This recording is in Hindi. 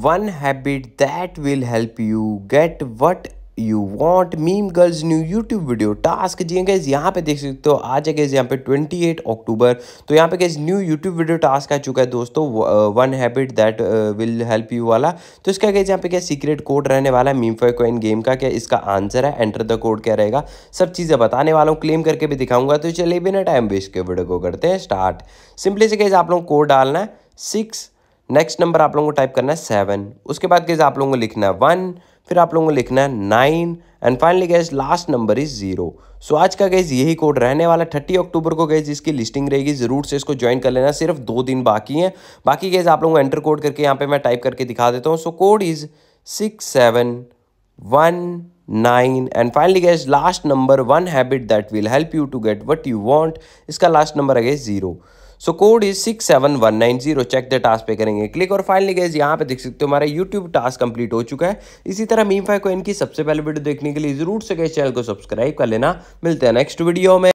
one habit that will help you get what you want meme girls new YouTube video task जी गैस यहाँ पे देख सकते हो आज है गैस यहाँ पे 28 अक्टूबर तो यहाँ पे guess new YouTube video task आ चुका है दोस्तों one habit that will help you वाला तो इसका गैस यहाँ पे क्या सीक्रेट कोड रहने वाला है मीम फॉर कॉइन गेम का क्या इसका आंसर है एंटर द कोड क्या रहेगा सब चीज़ें बताने वाला हूँ क्लेम करके भी दिखाऊंगा तो चलिए बिना टाइम वेस्ट के वीडियो को करते हैं स्टार्ट सिंपली से गैस आप लोग कोड डालना है सिक्स नेक्स्ट नंबर आप लोगों को टाइप करना है सेवन उसके बाद गैस आप लोगों को लिखना है वन फिर आप लोगों को लिखना है nine and finally guess last number is zero so आज का गैस यही कोड रहने वाला थर्टी अक्टूबर को गैस इसकी लिस्टिंग रहेगी जरूर से इसको ज्वाइन कर लेना सिर्फ दो दिन बाकी हैं बाकी गैस आप लोगों को एंटर कोड करके यहाँ पे मैं टाइप करके दिखा देता हूँ so code is six seven one nine and finally guess last number one habit that will help you to get what you want इसका लास्ट नंबर है guess zero so code is six seven one nine zero check the task पे करेंगे क्लिक और फाइनली गैस यहाँ पे देख सकते हो हमारा यूट्यूब टास्क कंप्लीट हो चुका है इसी तरह मीम फाइव को इनकी सबसे पहले वीडियो देखने के लिए जरूर से गए चैनल को सब्सक्राइब कर लेना मिलते हैं नेक्स्ट वीडियो में